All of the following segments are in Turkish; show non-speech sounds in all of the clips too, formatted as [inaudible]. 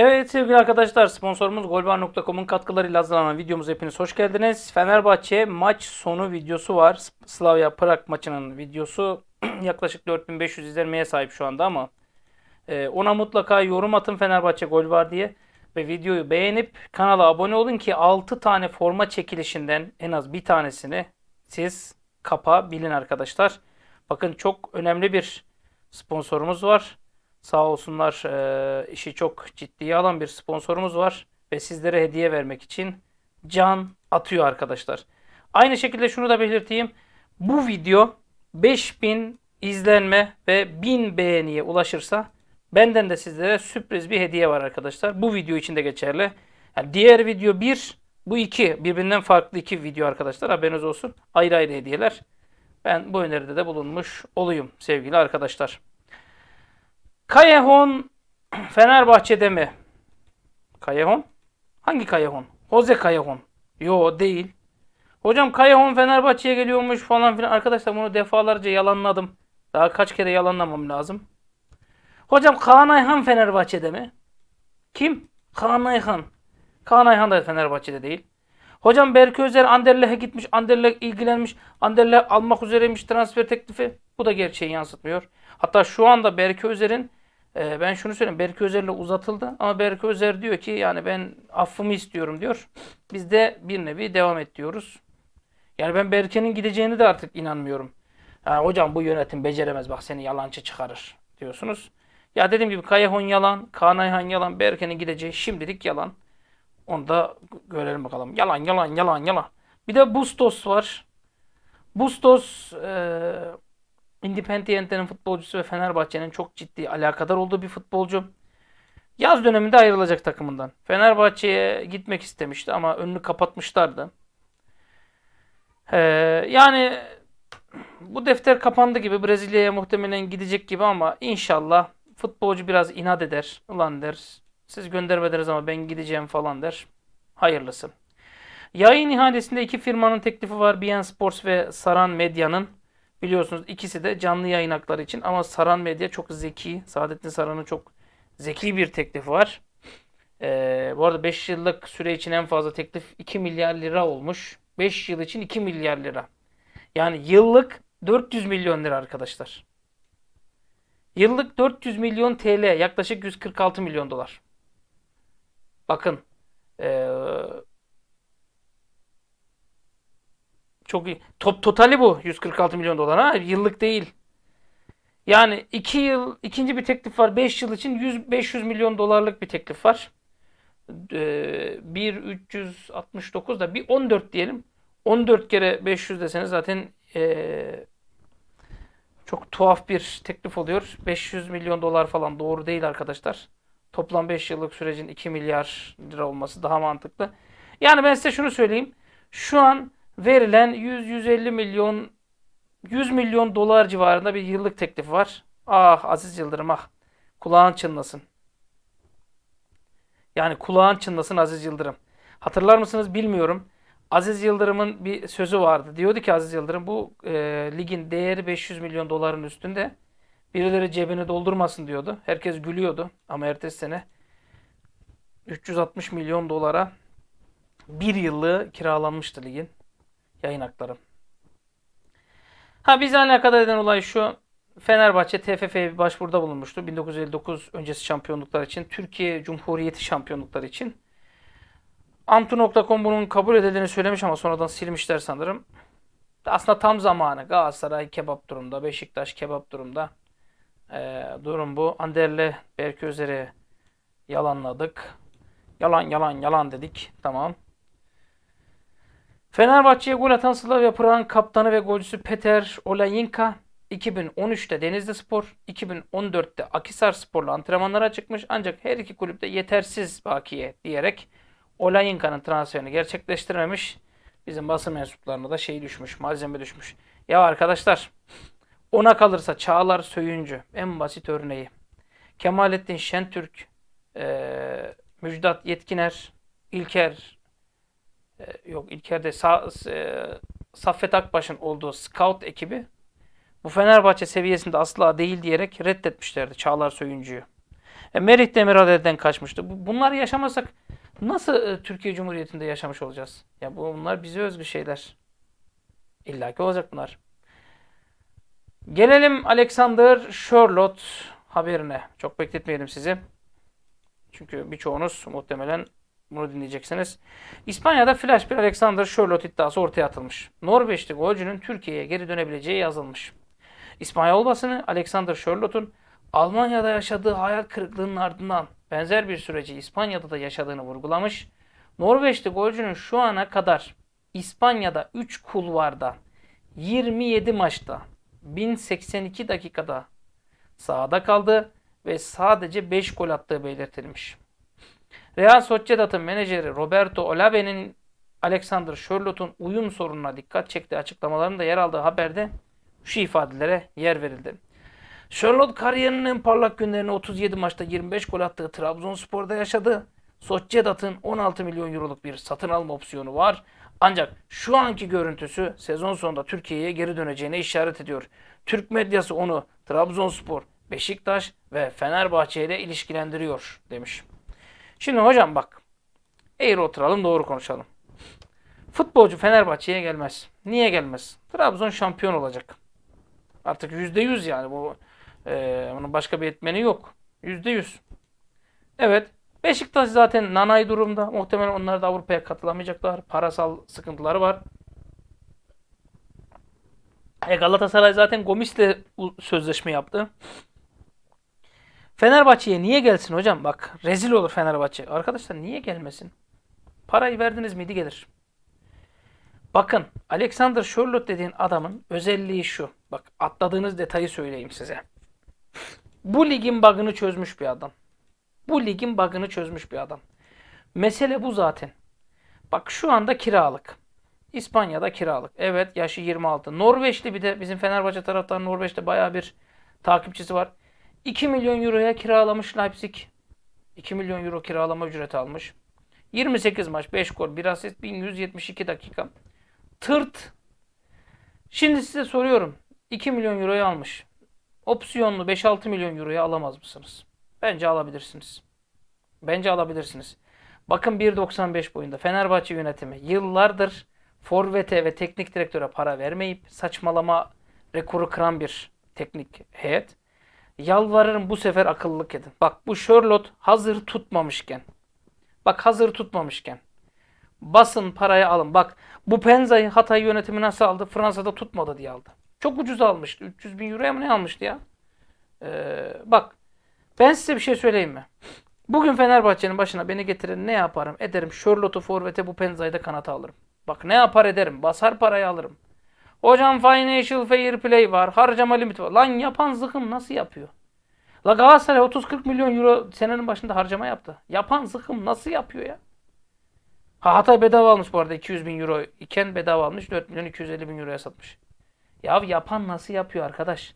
Evet sevgili arkadaşlar sponsorumuz golbar.com'un katkılarıyla hazırlanan videomuz hepiniz hoş geldiniz. Fenerbahçe maç sonu videosu var. Slavia Prag maçının videosu [clears throat] yaklaşık 4500 izlenmeye sahip şu anda ama e, ona mutlaka yorum atın Fenerbahçe gol var diye ve videoyu beğenip kanala abone olun ki 6 tane forma çekilişinden en az bir tanesini siz kapa bilin arkadaşlar. Bakın çok önemli bir sponsorumuz var. Sağ olsunlar e, işi çok ciddiye alan bir sponsorumuz var ve sizlere hediye vermek için can atıyor arkadaşlar. Aynı şekilde şunu da belirteyim. Bu video 5000 izlenme ve 1000 beğeniye ulaşırsa benden de sizlere sürpriz bir hediye var arkadaşlar. Bu video için de geçerli. Yani diğer video 1, bu 2. Birbirinden farklı iki video arkadaşlar. Haberiniz olsun. Ayrı ayrı hediyeler. Ben bu öneride de bulunmuş olayım sevgili arkadaşlar. Kayehon Fenerbahçe'de mi? Kayehon? Hangi Kayehon? Jose Kayehon. Yo değil. Hocam Kayehon Fenerbahçe'ye geliyormuş falan filan. Arkadaşlar bunu defalarca yalanladım. Daha kaç kere yalanlamam lazım. Hocam Kaan Ayhan Fenerbahçe'de mi? Kim? Kaan Ayhan. Kaan Ayhan da Fenerbahçe'de değil. Hocam Berke Özer Anderlecht'e gitmiş. Anderlecht ilgilenmiş. Anderlecht almak üzereymiş transfer teklifi. Bu da gerçeği yansıtmıyor. Hatta şu anda Berke Özer'in ee, ben şunu söyleyeyim. Berke Özer'le uzatıldı ama Berke Özer diyor ki yani ben affımı istiyorum diyor. Biz de bir nevi devam et diyoruz. Yani ben Berke'nin gideceğini de artık inanmıyorum. Ha, hocam bu yönetim beceremez bak seni yalancı çıkarır diyorsunuz. Ya dediğim gibi Kayahon yalan, Kanayhan yalan, Berke'nin gideceği şimdilik yalan. Onu da görelim bakalım. Yalan, yalan, yalan, yalan. Bir de Bustos var. Bustos e, Independiente'nin futbolcusu ve Fenerbahçe'nin çok ciddi alakadar olduğu bir futbolcu. Yaz döneminde ayrılacak takımından. Fenerbahçe'ye gitmek istemişti ama önünü kapatmışlardı. Ee, yani bu defter kapandı gibi Brezilya'ya muhtemelen gidecek gibi ama inşallah futbolcu biraz inat eder. Ulan der siz göndermediniz ama ben gideceğim falan der. Hayırlısı. Yayın ihalesinde iki firmanın teklifi var. BN Sports ve Saran Medya'nın. Biliyorsunuz ikisi de canlı yayın hakları için ama Saran Medya çok zeki. Saadettin Saran'ın çok zeki bir teklifi var. Ee, bu arada 5 yıllık süre için en fazla teklif 2 milyar lira olmuş. 5 yıl için 2 milyar lira. Yani yıllık 400 milyon lira arkadaşlar. Yıllık 400 milyon TL yaklaşık 146 milyon dolar. Bakın ee, Çok iyi. Top totali bu 146 milyon dolar ha yıllık değil. Yani 2 iki yıl ikinci bir teklif var. 5 yıl için 100 500 milyon dolarlık bir teklif var. Ee, 1 369 da bir 14 diyelim. 14 kere 500 deseniz zaten ee, çok tuhaf bir teklif oluyor. 500 milyon dolar falan doğru değil arkadaşlar. Toplam 5 yıllık sürecin 2 milyar lira olması daha mantıklı. Yani ben size şunu söyleyeyim. Şu an verilen 100-150 milyon 100 milyon dolar civarında bir yıllık teklif var. Ah Aziz Yıldırım ah. Kulağın çınlasın. Yani kulağın çınlasın Aziz Yıldırım. Hatırlar mısınız bilmiyorum. Aziz Yıldırım'ın bir sözü vardı. Diyordu ki Aziz Yıldırım bu e, ligin değeri 500 milyon doların üstünde. Birileri cebini doldurmasın diyordu. Herkes gülüyordu. Ama ertesi sene 360 milyon dolara bir yıllığı kiralanmıştı ligin. Yayın aktarım. Ha bize alakadar eden olay şu. Fenerbahçe TFF'ye bir başvuruda bulunmuştu. 1959 öncesi şampiyonluklar için. Türkiye Cumhuriyeti şampiyonlukları için. Amtu.com bunun kabul edildiğini söylemiş ama sonradan silmişler sanırım. Aslında tam zamanı. Galatasaray kebap durumda. Beşiktaş kebap durumda. Ee, durum bu. Anderle Berközleri yalanladık. Yalan yalan yalan dedik. Tamam. Fenerbahçe'ye gol atan Slavia Prag'ın kaptanı ve golcüsü Peter Olayinka 2013'te Denizli Spor, 2014'te Akisar Spor'la antrenmanlara çıkmış ancak her iki kulüpte yetersiz bakiye diyerek Olayinka'nın transferini gerçekleştirmemiş. Bizim basın mensuplarına da şey düşmüş, malzeme düşmüş. Ya arkadaşlar, ona kalırsa Çağlar Söyüncü en basit örneği. Kemalettin Şentürk, ee, Müjdat Yetkiner, İlker ee, yok İlker'de Sa, e, Saffet Akbaş'ın olduğu scout ekibi bu Fenerbahçe seviyesinde asla değil diyerek reddetmişlerdi Çağlar Söyüncü'yü. E, Merih Demirel'den kaçmıştı. Bunları yaşamasak nasıl e, Türkiye Cumhuriyeti'nde yaşamış olacağız? Ya bunlar bize özgü şeyler. İlla ki olacak bunlar. Gelelim Alexander Charlotte haberine. Çok bekletmeyelim sizi. Çünkü birçoğunuz muhtemelen bunu dinleyeceksiniz. İspanya'da flash bir Alexander Sherlock iddiası ortaya atılmış. Norveçli golcünün Türkiye'ye geri dönebileceği yazılmış. İspanyol basını Alexander Sherlock'un Almanya'da yaşadığı hayal kırıklığının ardından benzer bir süreci İspanya'da da yaşadığını vurgulamış. Norveçli golcünün şu ana kadar İspanya'da 3 kulvarda 27 maçta 1082 dakikada sahada kaldı ve sadece 5 gol attığı belirtilmiş. Real Sociedad'ın menajeri Roberto Olave'nin Alexander Sherlock'un uyum sorununa dikkat çektiği açıklamalarında yer aldığı haberde şu ifadelere yer verildi. Schürrle kariyerinin en parlak günlerini 37 maçta 25 gol attığı Trabzonspor'da yaşadı. Sociedad'ın 16 milyon euroluk bir satın alma opsiyonu var. Ancak şu anki görüntüsü sezon sonunda Türkiye'ye geri döneceğine işaret ediyor. Türk medyası onu Trabzonspor, Beşiktaş ve Fenerbahçe ile ilişkilendiriyor demiş. Şimdi hocam bak. Eğri oturalım doğru konuşalım. Futbolcu Fenerbahçe'ye gelmez. Niye gelmez? Trabzon şampiyon olacak. Artık %100 yani bu e, bunun başka bir etmeni yok. %100. Evet. Beşiktaş zaten nanay durumda. Muhtemelen onlar da Avrupa'ya katılamayacaklar. Parasal sıkıntıları var. E Galatasaray zaten Gomis'le sözleşme yaptı. Fenerbahçe'ye niye gelsin hocam? Bak rezil olur Fenerbahçe. Arkadaşlar niye gelmesin? Parayı verdiniz miydi gelir. Bakın Alexander Sherlock dediğin adamın özelliği şu. Bak atladığınız detayı söyleyeyim size. Bu ligin bug'ını çözmüş bir adam. Bu ligin bug'ını çözmüş bir adam. Mesele bu zaten. Bak şu anda kiralık. İspanya'da kiralık. Evet yaşı 26. Norveçli bir de bizim Fenerbahçe taraftarı Norveç'te baya bir takipçisi var. 2 milyon euroya kiralamış Leipzig. 2 milyon euro kiralama ücreti almış. 28 maç, 5 gol, 1 asist, 1172 dakika. Tırt. Şimdi size soruyorum. 2 milyon euroya almış. Opsiyonlu 5-6 milyon euroya alamaz mısınız? Bence alabilirsiniz. Bence alabilirsiniz. Bakın 1.95 boyunda Fenerbahçe yönetimi yıllardır forvete ve teknik direktöre para vermeyip saçmalama rekoru kıran bir teknik heyet. Yalvarırım bu sefer akıllılık edin. Bak bu Sherlock hazır tutmamışken. Bak hazır tutmamışken. Basın parayı alın. Bak bu Penza'yı Hatay yönetimi nasıl aldı? Fransa'da tutmadı diye aldı. Çok ucuz almıştı. 300 bin euroya mı ne almıştı ya? Ee, bak ben size bir şey söyleyeyim mi? Bugün Fenerbahçe'nin başına beni getirin ne yaparım? Ederim Sherlock'u forvete bu Penza'yı da kanata alırım. Bak ne yapar ederim. Basar parayı alırım. Hocam financial fair play var. Harcama limiti var. Lan yapan zıkım nasıl yapıyor? La Galatasaray 30-40 milyon euro senenin başında harcama yaptı. Yapan zıkım nasıl yapıyor ya? Ha Hatay bedava almış bu arada 200 bin euro iken bedava almış 4 milyon 250 bin euroya satmış. Ya yapan nasıl yapıyor arkadaş?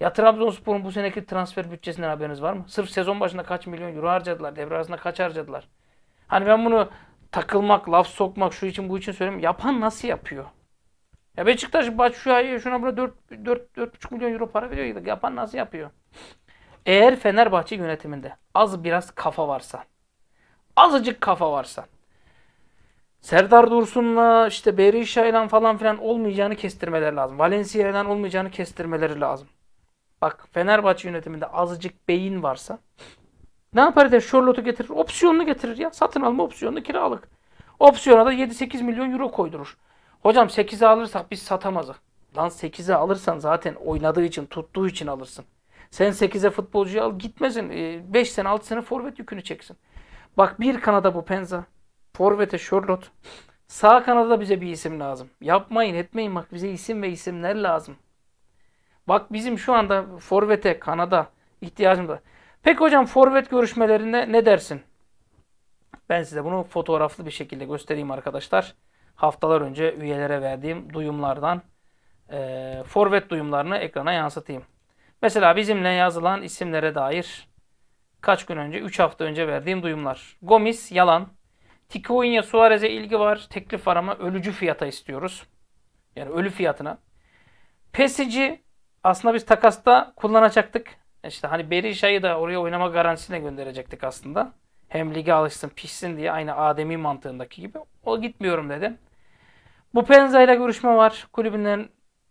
Ya Trabzonspor'un bu seneki transfer bütçesinden haberiniz var mı? Sırf sezon başında kaç milyon euro harcadılar? Devre arasında kaç harcadılar? Hani ben bunu takılmak, laf sokmak, şu için bu için söylemiyorum. Yapan nasıl yapıyor? Ya Beşiktaş Batshuayi'ye şuna buna 4, 4, 4,5 milyon euro para veriyor yıllık. Yapan nasıl yapıyor? Eğer Fenerbahçe yönetiminde az biraz kafa varsa, azıcık kafa varsa, Serdar Dursun'la işte Berisha'yla falan filan olmayacağını kestirmeleri lazım. Valencia'dan olmayacağını kestirmeleri lazım. Bak Fenerbahçe yönetiminde azıcık beyin varsa ne yapar der? Charlotte'u getirir. Opsiyonunu getirir ya. Satın alma opsiyonunu kiralık. Opsiyona da 7-8 milyon euro koydurur. Hocam 8'e alırsak biz satamazız. Lan 8'e alırsan zaten oynadığı için, tuttuğu için alırsın. Sen 8'e futbolcuyu al gitmesin. 5 e, sene 6 sene forvet yükünü çeksin. Bak bir kanada bu Penza. Forvet'e Charlotte. Sağ kanada bize bir isim lazım. Yapmayın etmeyin bak bize isim ve isimler lazım. Bak bizim şu anda Forvet'e kanada ihtiyacımız var. Peki hocam Forvet görüşmelerinde ne dersin? Ben size bunu fotoğraflı bir şekilde göstereyim arkadaşlar haftalar önce üyelere verdiğim duyumlardan e, forvet duyumlarını ekrana yansıtayım. Mesela bizimle yazılan isimlere dair kaç gün önce, 3 hafta önce verdiğim duyumlar. Gomis yalan. Ticuinha Suarez'e ilgi var. Teklif var ama ölücü fiyata istiyoruz. Yani ölü fiyatına. Pesici aslında biz takasta kullanacaktık. E işte hani Berisha'yı da oraya oynama garantisine gönderecektik aslında. Hem lige alışsın pişsin diye aynı Adem'in mantığındaki gibi. O gitmiyorum dedim. Bu Penza ile görüşme var. Kulübünden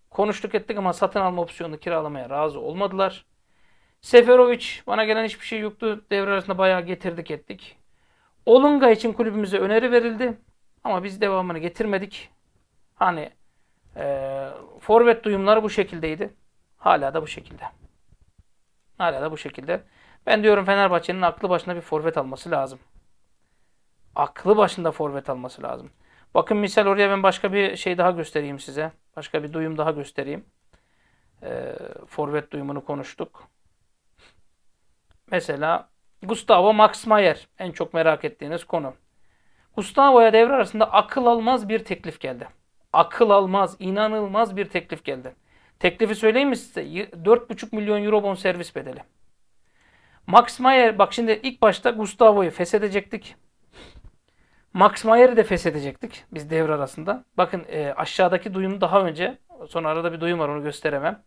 konuştuk ettik ama satın alma opsiyonu kiralamaya razı olmadılar. Seferovic bana gelen hiçbir şey yoktu. Devre arasında bayağı getirdik ettik. Olunga için kulübümüze öneri verildi. Ama biz devamını getirmedik. Hani e, forvet duyumları bu şekildeydi. Hala da bu şekilde. Hala da bu şekilde. Ben diyorum Fenerbahçe'nin aklı başında bir forvet alması lazım. Aklı başında forvet alması lazım. Bakın misal oraya ben başka bir şey daha göstereyim size. Başka bir duyum daha göstereyim. E, forvet duyumunu konuştuk. Mesela Gustavo Max Mayer en çok merak ettiğiniz konu. Gustavo'ya devre arasında akıl almaz bir teklif geldi. Akıl almaz, inanılmaz bir teklif geldi. Teklifi söyleyeyim mi size? 4,5 milyon euro bon servis bedeli. Max Mayer bak şimdi ilk başta Gustavo'yu feshedecektik. Max Mayer'i de feshedecektik biz devre arasında. Bakın e, aşağıdaki duyum daha önce. Sonra arada bir duyum var onu gösteremem.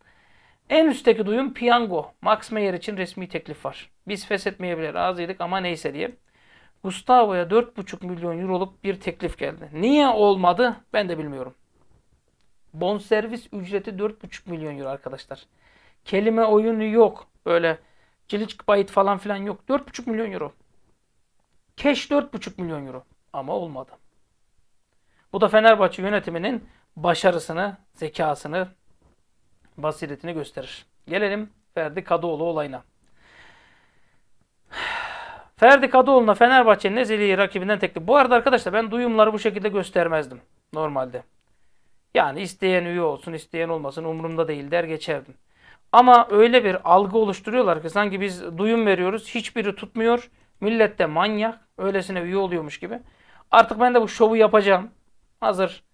En üstteki duyum piyango. Max Meyer için resmi teklif var. Biz feshetmeyebilir razıydık ama neyse diye. Gustavo'ya 4,5 milyon euroluk bir teklif geldi. Niye olmadı ben de bilmiyorum. Bonservis ücreti 4,5 milyon euro arkadaşlar. Kelime oyunu yok. Böyle cilic bayit falan filan yok. 4,5 milyon euro. Keş 4,5 milyon euro. Ama olmadı. Bu da Fenerbahçe yönetiminin başarısını, zekasını, basiretini gösterir. Gelelim Ferdi Kadıoğlu olayına. [sighs] Ferdi Kadıoğlu'na Fenerbahçe'nin ezeli rakibinden teklif. Bu arada arkadaşlar ben duyumları bu şekilde göstermezdim normalde. Yani isteyen üye olsun, isteyen olmasın umurumda değil der geçerdim. Ama öyle bir algı oluşturuyorlar ki sanki biz duyum veriyoruz, hiçbiri tutmuyor. millette manyak, öylesine üye oluyormuş gibi. Artık ben de bu şovu yapacağım. Hazır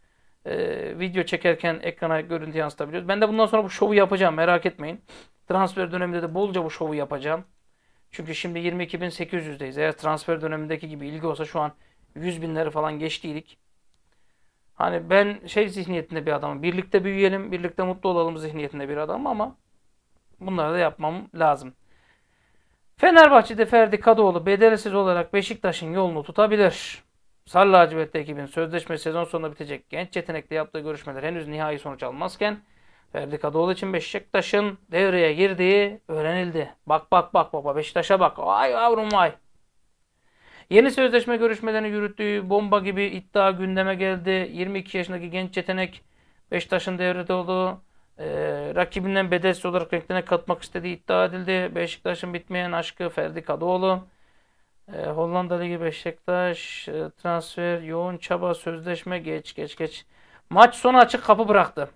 e, video çekerken ekrana görüntü yansıtabiliyoruz. Ben de bundan sonra bu şovu yapacağım merak etmeyin. Transfer döneminde de bolca bu şovu yapacağım. Çünkü şimdi 22.800'deyiz. Eğer transfer dönemindeki gibi ilgi olsa şu an 100 binleri falan geçtiydik. Hani ben şey zihniyetinde bir adamım. Birlikte büyüyelim, birlikte mutlu olalım zihniyetinde bir adam ama bunları da yapmam lazım. Fenerbahçe'de Ferdi Kadıoğlu bedelsiz olarak Beşiktaş'ın yolunu tutabilir. Sarla Hacıbet'te ekibin sözleşme sezon sonunda bitecek genç yetenekle yaptığı görüşmeler henüz nihai sonuç almazken Ferdi Kadıoğlu için Beşiktaş'ın devreye girdiği öğrenildi. Bak bak bak baba Beşiktaş'a bak. Ay yavrum ay. Yeni sözleşme görüşmelerini yürüttüğü bomba gibi iddia gündeme geldi. 22 yaşındaki genç yetenek Beşiktaş'ın devrede olduğu e, rakibinden bedelsiz olarak renklene katmak istediği iddia edildi. Beşiktaş'ın bitmeyen aşkı Ferdi Kadıoğlu. E, ee, Hollanda Ligi Beşiktaş e, transfer yoğun çaba sözleşme geç geç geç. Maç sonu açık kapı bıraktı.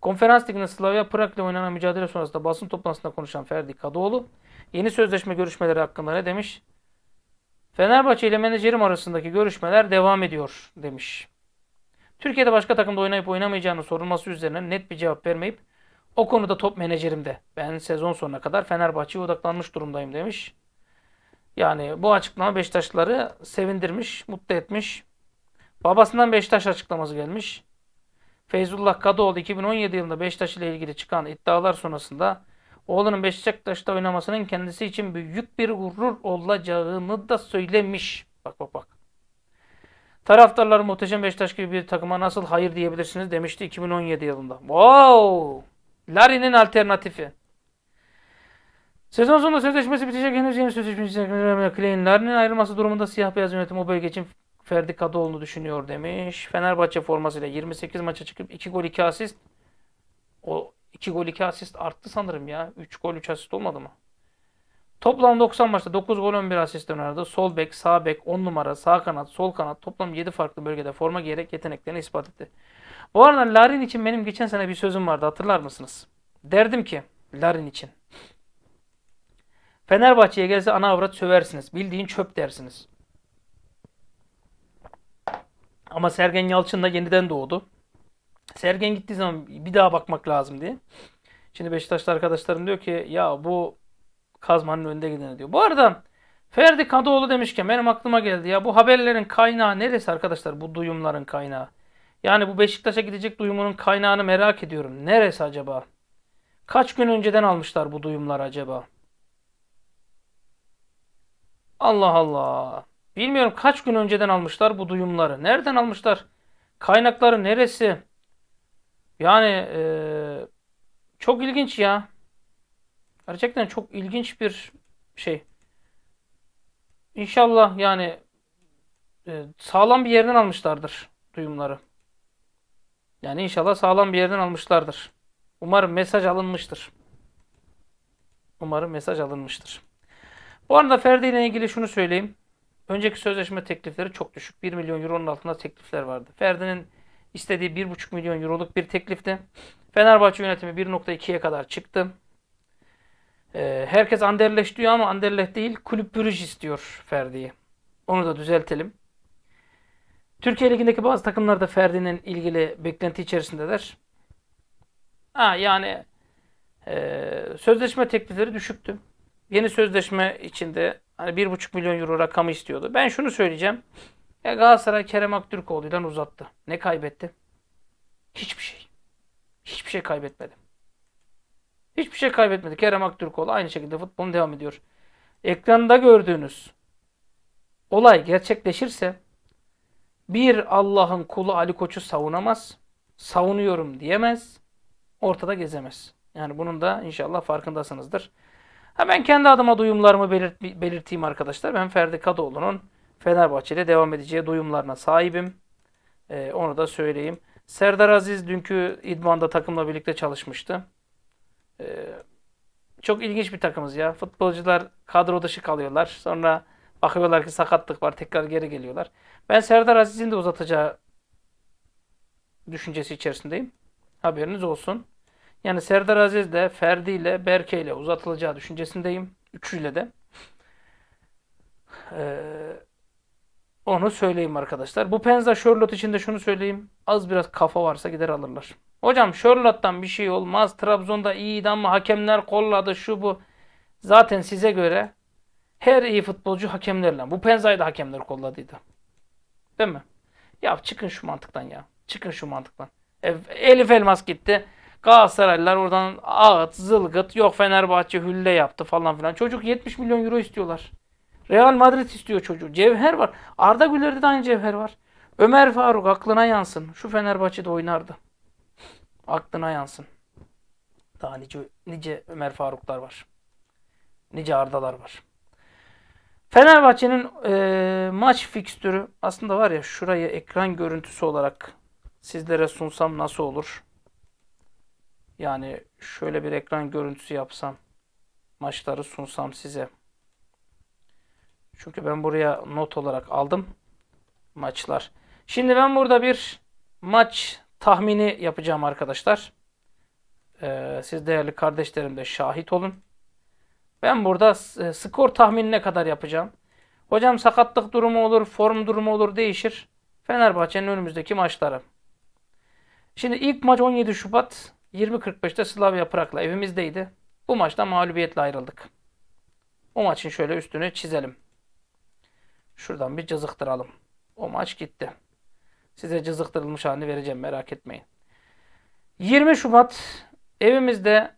Konferans Ligi'nin Slavia Prag ile oynanan mücadele sonrasında basın toplantısında konuşan Ferdi Kadıoğlu yeni sözleşme görüşmeleri hakkında ne demiş? Fenerbahçe ile menajerim arasındaki görüşmeler devam ediyor demiş. Türkiye'de başka takımda oynayıp oynamayacağını sorulması üzerine net bir cevap vermeyip o konuda top menajerimde. Ben sezon sonuna kadar Fenerbahçe'ye odaklanmış durumdayım demiş. Yani bu açıklama Beşiktaşlıları sevindirmiş, mutlu etmiş. Babasından Beşiktaş açıklaması gelmiş. Feyzullah Kadıoğlu 2017 yılında Beşiktaş ile ilgili çıkan iddialar sonrasında oğlunun Beşiktaş'ta oynamasının kendisi için büyük bir gurur olacağını da söylemiş. Bak bak bak. Taraftarlar muhteşem Beşiktaş gibi bir takıma nasıl hayır diyebilirsiniz demişti 2017 yılında. Wow! Larry'nin alternatifi. Sezon sonunda sözleşmesi bitecek henüz yeni sözleşmesi Kleinler'in ayrılması durumunda siyah beyaz yönetim o bölge için Ferdi Kadıoğlu'nu düşünüyor demiş. Fenerbahçe formasıyla 28 maça çıkıp 2 gol 2 asist. O 2 gol 2 asist arttı sanırım ya. 3 gol 3 asist olmadı mı? Toplam 90 maçta 9 gol 11 asist oynadı. Sol bek, sağ bek, 10 numara, sağ kanat, sol kanat toplam 7 farklı bölgede forma giyerek yeteneklerini ispat etti. Bu arada Larin için benim geçen sene bir sözüm vardı hatırlar mısınız? Derdim ki Larin için. Fenerbahçe'ye gelse ana avrat söversiniz. Bildiğin çöp dersiniz. Ama Sergen Yalçın da yeniden doğdu. Sergen gittiği zaman bir daha bakmak lazım diye. Şimdi Beşiktaşlı arkadaşlarım diyor ki ya bu kazmanın önde gideni diyor. Bu arada Ferdi Kadıoğlu demişken benim aklıma geldi ya bu haberlerin kaynağı neresi arkadaşlar bu duyumların kaynağı? Yani bu Beşiktaş'a gidecek duyumunun kaynağını merak ediyorum. Neresi acaba? Kaç gün önceden almışlar bu duyumlar acaba? Allah Allah. Bilmiyorum kaç gün önceden almışlar bu duyumları. Nereden almışlar? Kaynakları neresi? Yani e, çok ilginç ya. Gerçekten çok ilginç bir şey. İnşallah yani e, sağlam bir yerden almışlardır duyumları. Yani inşallah sağlam bir yerden almışlardır. Umarım mesaj alınmıştır. Umarım mesaj alınmıştır. Bu arada Ferdi ile ilgili şunu söyleyeyim. Önceki sözleşme teklifleri çok düşük. 1 milyon euronun altında teklifler vardı. Ferdi'nin istediği 1,5 milyon euroluk bir teklifti. Fenerbahçe yönetimi 1.2'ye kadar çıktı. Ee, herkes Anderlecht diyor ama Anderlecht değil Kulüp Brüj istiyor Ferdi'yi. Onu da düzeltelim. Türkiye Ligi'ndeki bazı takımlar da Ferdi'nin ilgili beklenti içerisindeler. Ha, yani e, sözleşme teklifleri düşüktü yeni sözleşme içinde hani 1,5 milyon euro rakamı istiyordu. Ben şunu söyleyeceğim. Ya Galatasaray Kerem Aktürkoğlu'yla uzattı. Ne kaybetti? Hiçbir şey. Hiçbir şey kaybetmedi. Hiçbir şey kaybetmedi. Kerem Aktürkoğlu aynı şekilde futbolun devam ediyor. Ekranda gördüğünüz olay gerçekleşirse bir Allah'ın kulu Ali Koç'u savunamaz. Savunuyorum diyemez. Ortada gezemez. Yani bunun da inşallah farkındasınızdır. Hemen kendi adıma duyumlarımı belirt belirteyim arkadaşlar. Ben Ferdi Kadıoğlu'nun Fenerbahçe'de devam edeceği duyumlarına sahibim. Ee, onu da söyleyeyim. Serdar Aziz dünkü idmanda takımla birlikte çalışmıştı. Ee, çok ilginç bir takımız ya. Futbolcular kadro dışı kalıyorlar. Sonra bakıyorlar ki sakatlık var. Tekrar geri geliyorlar. Ben Serdar Aziz'in de uzatacağı düşüncesi içerisindeyim. Haberiniz olsun. Yani Serdar Aziz de Ferdi ile Berke ile uzatılacağı düşüncesindeyim. Üçüyle de. Ee, onu söyleyeyim arkadaşlar. Bu Penza Charlotte için de şunu söyleyeyim. Az biraz kafa varsa gider alırlar. Hocam Charlotte'dan bir şey olmaz. Trabzon'da iyiydi ama hakemler kolladı şu bu. Zaten size göre her iyi futbolcu hakemlerle. Bu Penza'yı da hakemler kolladıydı. Değil mi? Ya çıkın şu mantıktan ya. Çıkın şu mantıktan. Elif Elmas gitti. Galatasaraylılar oradan ağıt, zılgıt, yok Fenerbahçe hülle yaptı falan filan. Çocuk 70 milyon euro istiyorlar. Real Madrid istiyor çocuğu. Cevher var. Arda Güler'de de aynı cevher var. Ömer Faruk aklına yansın. Şu Fenerbahçe'de oynardı. Aklına yansın. Daha nice, nice Ömer Faruklar var. Nice Ardalar var. Fenerbahçe'nin e, maç fikstürü aslında var ya şurayı ekran görüntüsü olarak sizlere sunsam nasıl olur? Yani şöyle bir ekran görüntüsü yapsam, maçları sunsam size. Çünkü ben buraya not olarak aldım maçlar. Şimdi ben burada bir maç tahmini yapacağım arkadaşlar. Ee, siz değerli kardeşlerim de şahit olun. Ben burada e, skor tahminine kadar yapacağım. Hocam sakatlık durumu olur, form durumu olur değişir. Fenerbahçe'nin önümüzdeki maçları. Şimdi ilk maç 17 Şubat 20.45'te Slavia Prag'la evimizdeydi. Bu maçta mağlubiyetle ayrıldık. O maçın şöyle üstünü çizelim. Şuradan bir cızıktıralım. O maç gitti. Size cızıktırılmış halini vereceğim merak etmeyin. 20 Şubat evimizde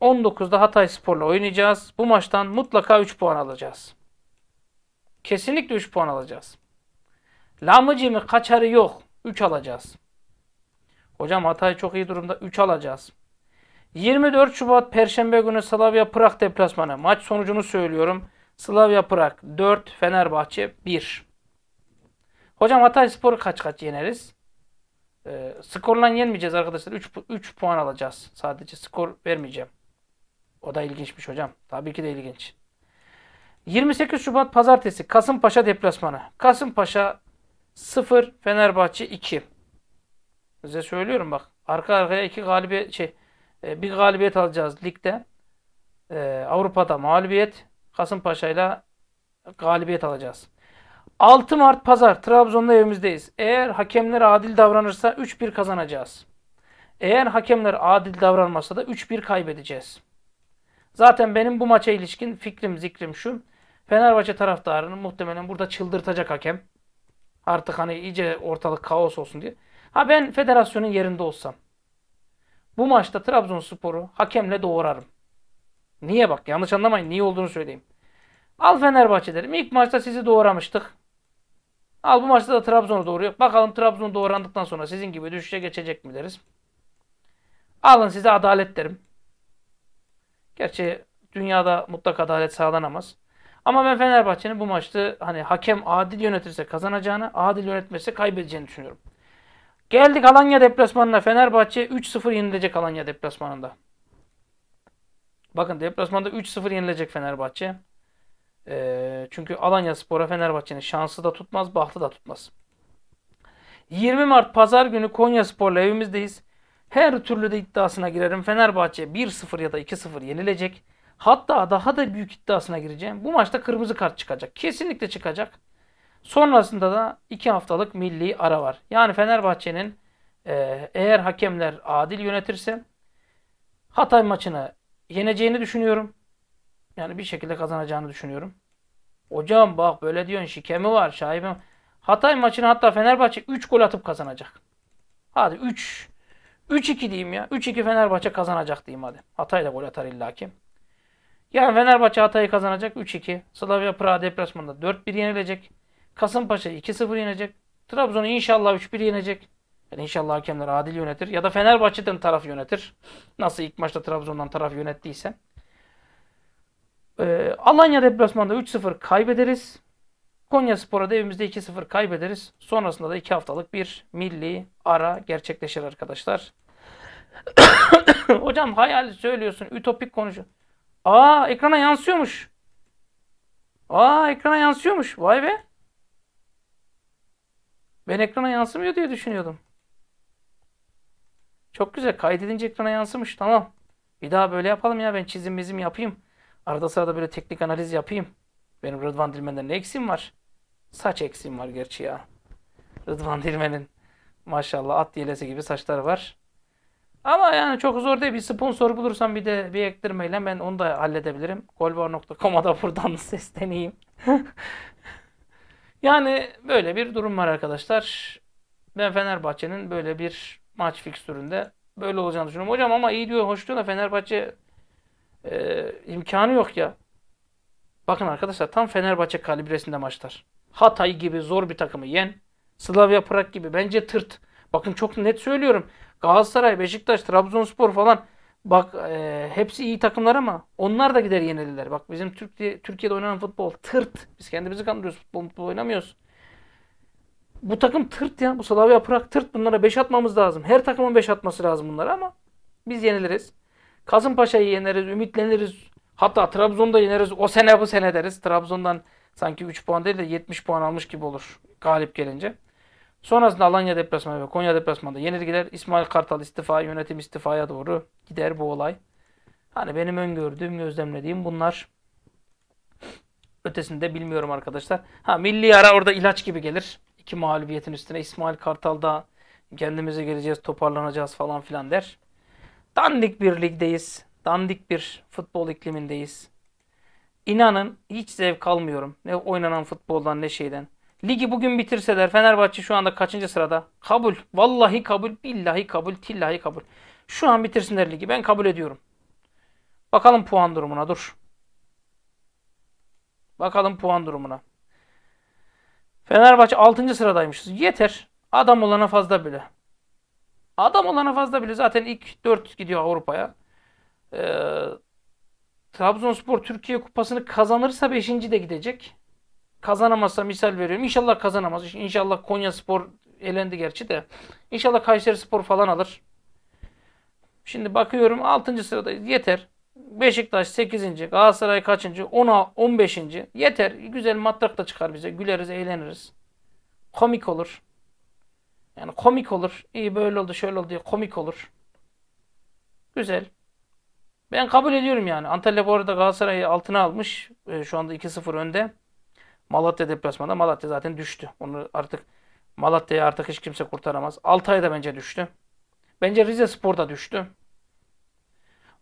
19'da Hatay Spor'la oynayacağız. Bu maçtan mutlaka 3 puan alacağız. Kesinlikle 3 puan alacağız. Lamıcı mı kaçarı yok. 3 alacağız. Hocam Hatay çok iyi durumda. 3 alacağız. 24 Şubat Perşembe günü Slavia Prag deplasmanı. Maç sonucunu söylüyorum. Slavia Prag 4, Fenerbahçe 1. Hocam Hatay Spor'u kaç kaç yeneriz? Ee, skorla yenmeyeceğiz arkadaşlar. 3, 3 puan alacağız. Sadece skor vermeyeceğim. O da ilginçmiş hocam. Tabii ki de ilginç. 28 Şubat Pazartesi Kasımpaşa deplasmanı. Kasımpaşa 0, Fenerbahçe 2. Size söylüyorum bak. Arka arkaya iki galibiyet şey e, bir galibiyet alacağız ligde. Ee, Avrupa'da mağlubiyet. Kasımpaşa ile galibiyet alacağız. 6 Mart Pazar Trabzon'da evimizdeyiz. Eğer hakemler adil davranırsa 3-1 kazanacağız. Eğer hakemler adil davranmasa da 3-1 kaybedeceğiz. Zaten benim bu maça ilişkin fikrim zikrim şu. Fenerbahçe taraftarını muhtemelen burada çıldırtacak hakem. Artık hani iyice ortalık kaos olsun diye. Ha ben federasyonun yerinde olsam bu maçta Trabzonspor'u hakemle doğrarım. Niye bak yanlış anlamayın niye olduğunu söyleyeyim. Al Fenerbahçe derim. İlk maçta sizi doğramıştık. Al bu maçta da Trabzon'u doğruyor. Bakalım Trabzon'u doğrandıktan sonra sizin gibi düşüşe geçecek mi deriz. Alın size adalet derim. Gerçi dünyada mutlak adalet sağlanamaz. Ama ben Fenerbahçe'nin bu maçta hani hakem adil yönetirse kazanacağını, adil yönetmezse kaybedeceğini düşünüyorum. Geldik Alanya deplasmanına. Fenerbahçe 3-0 yenilecek Alanya deplasmanında. Bakın deplasmanda 3-0 yenilecek Fenerbahçe. Ee, çünkü Alanya Spor'a Fenerbahçe'nin şansı da tutmaz, bahtı da tutmaz. 20 Mart Pazar günü Konya Spor'la evimizdeyiz. Her türlü de iddiasına girerim. Fenerbahçe 1-0 ya da 2-0 yenilecek. Hatta daha da büyük iddiasına gireceğim. Bu maçta kırmızı kart çıkacak. Kesinlikle çıkacak. Sonrasında da 2 haftalık milli ara var. Yani Fenerbahçe'nin e, eğer hakemler adil yönetirse Hatay maçını yeneceğini düşünüyorum. Yani bir şekilde kazanacağını düşünüyorum. Hocam bak böyle diyorsun şikemi var şahibim. Hatay maçını hatta Fenerbahçe 3 gol atıp kazanacak. Hadi 3. 3-2 diyeyim ya. 3-2 Fenerbahçe kazanacak diyeyim hadi. Hatay da gol atar illaki. Yani Fenerbahçe Hatay'ı kazanacak 3-2. Slavia Praha deplasmanında 4-1 yenilecek. Kasımpaşa 2-0 yenecek. Trabzon inşallah 3-1 yenecek. Yani inşallah hakemler adil yönetir. Ya da Fenerbahçe'den taraf yönetir. Nasıl ilk maçta Trabzon'dan taraf yönettiyse. Ee, Alanya deplasmanda 3-0 kaybederiz. Konya Spor'a da evimizde 2-0 kaybederiz. Sonrasında da 2 haftalık bir milli ara gerçekleşir arkadaşlar. [coughs] Hocam hayal söylüyorsun. Ütopik konuşu. Aa ekrana yansıyormuş. Aa ekrana yansıyormuş. Vay be. Ben ekrana yansımıyor diye düşünüyordum. Çok güzel. Kaydedince ekrana yansımış. Tamam. Bir daha böyle yapalım ya. Ben çizim bizim yapayım. Arada sırada böyle teknik analiz yapayım. Benim Rıdvan dilmende ne eksiğim var? Saç eksiğim var gerçi ya. Rıdvan Dilmen'in maşallah at yelesi gibi saçları var. Ama yani çok zor değil. Bir sponsor bulursam bir de bir ektirmeyle ben onu da halledebilirim. Golbar.com'a da buradan [laughs] sesleneyim. Yani böyle bir durum var arkadaşlar. Ben Fenerbahçe'nin böyle bir maç fikstüründe böyle olacağını düşünüyorum. Hocam ama iyi diyor, hoş diyor da Fenerbahçe e, imkanı yok ya. Bakın arkadaşlar tam Fenerbahçe kalibresinde maçlar. Hatay gibi zor bir takımı yen. Slavia Prag gibi bence tırt. Bakın çok net söylüyorum. Galatasaray, Beşiktaş, Trabzonspor falan Bak e, hepsi iyi takımlar ama onlar da gider yenilirler. Bak bizim Türkiye, Türkiye'de oynanan futbol tırt. Biz kendimizi kandırıyoruz. Futbol, futbol oynamıyoruz. Bu takım tırt ya. Bu Slavia Prag tırt. Bunlara 5 atmamız lazım. Her takımın 5 atması lazım bunlara ama biz yeniliriz. Kasımpaşa'yı yeneriz, ümitleniriz. Hatta Trabzon'da yeneriz. O sene bu sene deriz. Trabzon'dan sanki 3 puan değil de 70 puan almış gibi olur galip gelince. Sonrasında Alanya deplasmanı ve Konya deplasmanında gider İsmail Kartal istifa, yönetim istifaya doğru gider bu olay. Hani benim öngördüğüm, gözlemlediğim bunlar. ötesinde bilmiyorum arkadaşlar. Ha milli ara orada ilaç gibi gelir. İki mağlubiyetin üstüne İsmail Kartal da kendimize geleceğiz, toparlanacağız falan filan der. Dandik bir ligdeyiz. Dandik bir futbol iklimindeyiz. İnanın hiç zevk almıyorum. Ne oynanan futboldan ne şeyden. Ligi bugün bitirseler Fenerbahçe şu anda kaçıncı sırada? Kabul. Vallahi kabul. Billahi kabul. Tillahi kabul. Şu an bitirsinler ligi. Ben kabul ediyorum. Bakalım puan durumuna dur. Bakalım puan durumuna. Fenerbahçe 6. sıradaymışız. Yeter. Adam olana fazla bile. Adam olana fazla bile. Zaten ilk 4 gidiyor Avrupa'ya. Ee, Trabzonspor Türkiye Kupası'nı kazanırsa 5. de gidecek kazanamazsa misal veriyorum. İnşallah kazanamaz. İnşallah Konya Spor elendi gerçi de. İnşallah Kayseri Spor falan alır. Şimdi bakıyorum 6. sırada yeter. Beşiktaş 8. Galatasaray kaçıncı? 10'a 15. Yeter. Güzel matrak da çıkar bize. Güleriz, eğleniriz. Komik olur. Yani komik olur. İyi böyle oldu, şöyle oldu diye komik olur. Güzel. Ben kabul ediyorum yani. Antalya bu arada Galatasaray'ı altına almış. Ee, şu anda 2-0 önde. Malatya deplasmanında Malatya zaten düştü. Onu artık Malatya'yı artık hiç kimse kurtaramaz. Altay da bence düştü. Bence Rize Spor da düştü.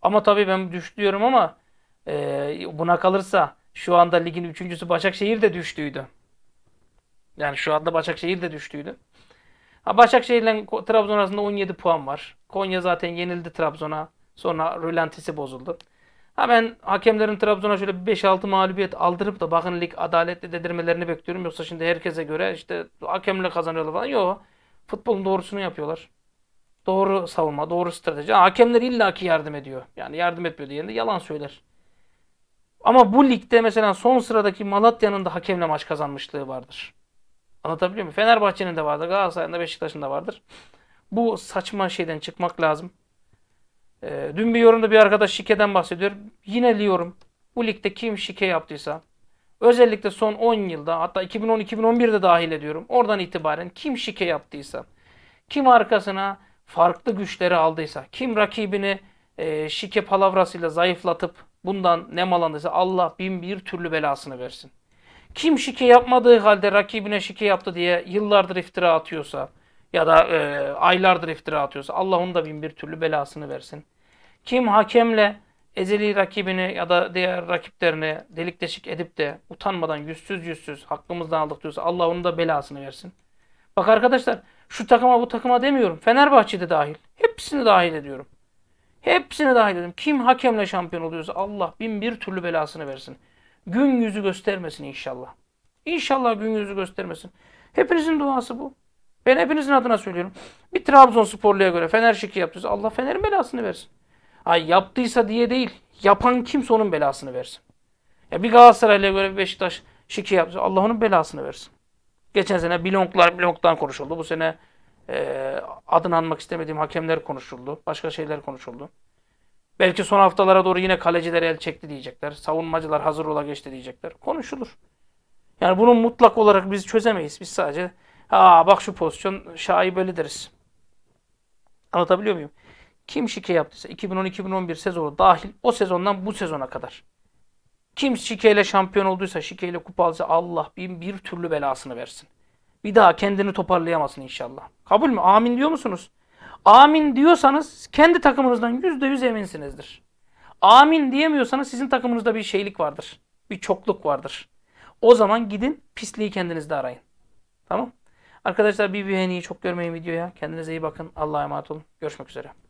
Ama tabii ben düştü ama e, buna kalırsa şu anda ligin üçüncüsü Başakşehir de düştüydü. Yani şu anda Başakşehir de düştüydü. Ha Başakşehir ile Trabzon arasında 17 puan var. Konya zaten yenildi Trabzon'a. Sonra rölantisi bozuldu. Ha ben hakemlerin Trabzon'a şöyle 5-6 mağlubiyet aldırıp da bakın lig adaletli dedirmelerini bekliyorum. Yoksa şimdi herkese göre işte hakemle kazanıyorlar falan. Yok. Futbolun doğrusunu yapıyorlar. Doğru savunma, doğru strateji. Ha, hakemler illaki yardım ediyor. Yani yardım etmiyor diye yalan söyler. Ama bu ligde mesela son sıradaki Malatya'nın da hakemle maç kazanmışlığı vardır. Anlatabiliyor muyum? Fenerbahçe'nin de vardır, Galatasaray'ın da Beşiktaş'ın da vardır. Bu saçma şeyden çıkmak lazım. Ee, dün bir yorumda bir arkadaş şikeden bahsediyor. Yine liyorum. bu ligde kim şike yaptıysa özellikle son 10 yılda hatta 2010-2011'de dahil ediyorum. Oradan itibaren kim şike yaptıysa kim arkasına farklı güçleri aldıysa kim rakibini e, şike palavrasıyla zayıflatıp bundan nemalandıysa Allah bin bir türlü belasını versin. Kim şike yapmadığı halde rakibine şike yaptı diye yıllardır iftira atıyorsa ya da e, aylardır iftira atıyorsa Allah onu da bin bir türlü belasını versin. Kim hakemle ezeli rakibini ya da diğer rakiplerini delik deşik edip de utanmadan yüzsüz yüzsüz hakkımızdan aldık diyorsa Allah onun da belasını versin. Bak arkadaşlar şu takıma bu takıma demiyorum. Fenerbahçe'de dahil. Hepsini dahil ediyorum. Hepsini dahil ediyorum. Kim hakemle şampiyon oluyorsa Allah bin bir türlü belasını versin. Gün yüzü göstermesin inşallah. İnşallah gün yüzü göstermesin. Hepinizin duası bu. Ben hepinizin adına söylüyorum. Bir Trabzonsporluya göre Fener şiki yapıyorsa Allah Fener'in belasını versin. Ay yaptıysa diye değil. Yapan kimse onun belasını versin. Ya bir Galatasaray'la göre bir Beşiktaş şike yapsa Allah onun belasını versin. Geçen sene Bilonklar Bilonk'tan konuşuldu. Bu sene e, adını anmak istemediğim hakemler konuşuldu. Başka şeyler konuşuldu. Belki son haftalara doğru yine kaleciler el çekti diyecekler. Savunmacılar hazır ola geçti diyecekler. Konuşulur. Yani bunu mutlak olarak biz çözemeyiz. Biz sadece ha bak şu pozisyon böyle deriz. Anlatabiliyor muyum? Kim şike yaptıysa 2010-2011 sezonu dahil o sezondan bu sezona kadar. Kim şikeyle şampiyon olduysa, şikeyle kupa alsa Allah bin bir türlü belasını versin. Bir daha kendini toparlayamasın inşallah. Kabul mü? Amin diyor musunuz? Amin diyorsanız kendi takımınızdan yüzde yüz eminsinizdir. Amin diyemiyorsanız sizin takımınızda bir şeylik vardır. Bir çokluk vardır. O zaman gidin pisliği kendinizde arayın. Tamam? Arkadaşlar bir VN'yi çok görmeyin videoya. Kendinize iyi bakın. Allah'a emanet olun. Görüşmek üzere.